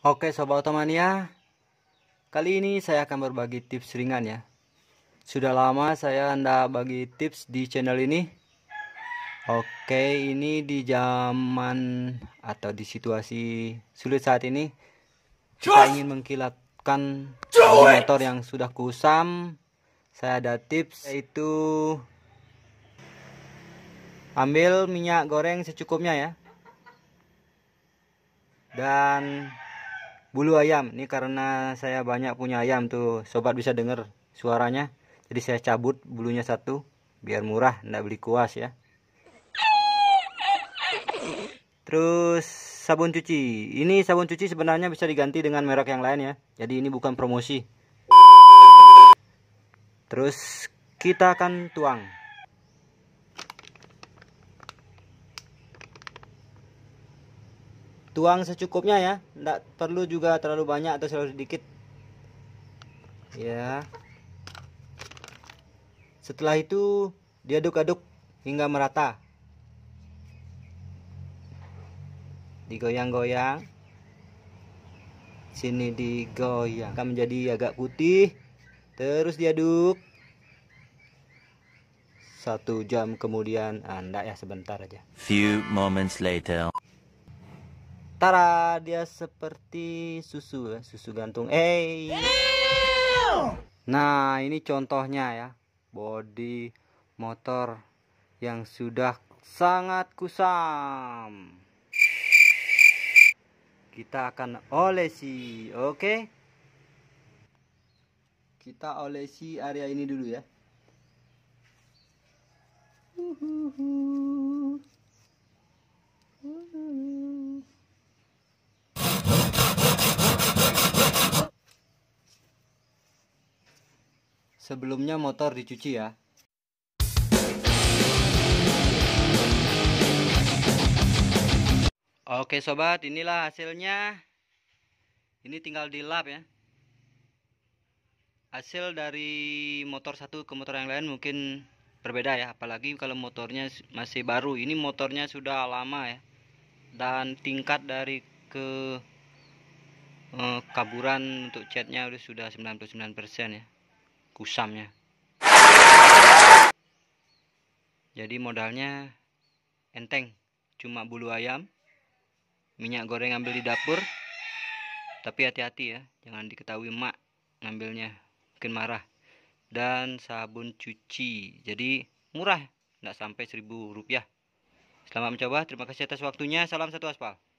Oke Sobat Otomania, kali ini saya akan berbagi tips ringan ya. Sudah lama saya anda bagi tips di channel ini. Oke, ini di zaman atau di situasi sulit saat ini, kita ingin mengkilatkan motor yang sudah kusam. Saya ada tips yaitu ambil minyak goreng secukupnya ya. Dan bulu ayam ini karena saya banyak punya ayam tuh sobat bisa dengar suaranya jadi saya cabut bulunya satu biar murah ndak beli kuas ya terus sabun cuci ini sabun cuci sebenarnya bisa diganti dengan merek yang lain ya jadi ini bukan promosi terus kita akan tuang tuang secukupnya ya tidak perlu juga terlalu banyak atau terlalu sedikit ya setelah itu diaduk-aduk hingga merata digoyang-goyang sini digoyang akan menjadi agak putih terus diaduk satu jam kemudian anda ah, ya sebentar aja few moments later Tara, dia seperti susu, eh, susu gantung. Eh. Nah, ini contohnya ya. Body motor yang sudah sangat kusam. Kita akan olesi, oke? Okay? Kita olesi area ini dulu ya. Sebelumnya motor dicuci ya. Oke sobat, inilah hasilnya. Ini tinggal dilap ya. Hasil dari motor satu ke motor yang lain mungkin berbeda ya, apalagi kalau motornya masih baru. Ini motornya sudah lama ya. Dan tingkat dari ke eh, kaburan untuk catnya sudah 99% ya kusamnya jadi modalnya enteng cuma bulu ayam minyak goreng ambil di dapur tapi hati-hati ya jangan diketahui emak ngambilnya mungkin marah dan sabun cuci jadi murah nggak sampai seribu rupiah selamat mencoba terima kasih atas waktunya salam satu aspal